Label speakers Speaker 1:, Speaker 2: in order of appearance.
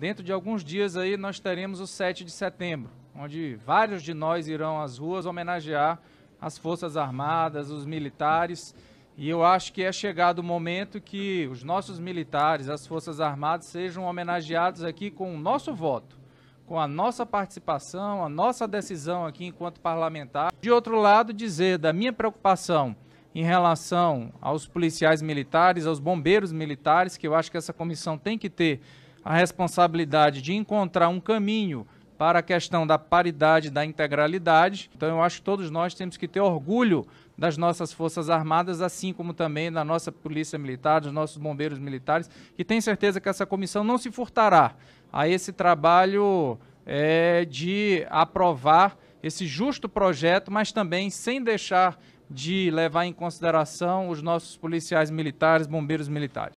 Speaker 1: Dentro de alguns dias aí nós teremos o 7 de setembro, onde vários de nós irão às ruas homenagear as Forças Armadas, os militares. E eu acho que é chegado o momento que os nossos militares, as Forças Armadas, sejam homenageados aqui com o nosso voto, com a nossa participação, a nossa decisão aqui enquanto parlamentar. De outro lado, dizer da minha preocupação em relação aos policiais militares, aos bombeiros militares, que eu acho que essa comissão tem que ter a responsabilidade de encontrar um caminho para a questão da paridade, da integralidade. Então, eu acho que todos nós temos que ter orgulho das nossas Forças Armadas, assim como também da nossa Polícia Militar, dos nossos bombeiros militares, e tenho certeza que essa comissão não se furtará a esse trabalho é, de aprovar esse justo projeto, mas também sem deixar de levar em consideração os nossos policiais militares, bombeiros militares.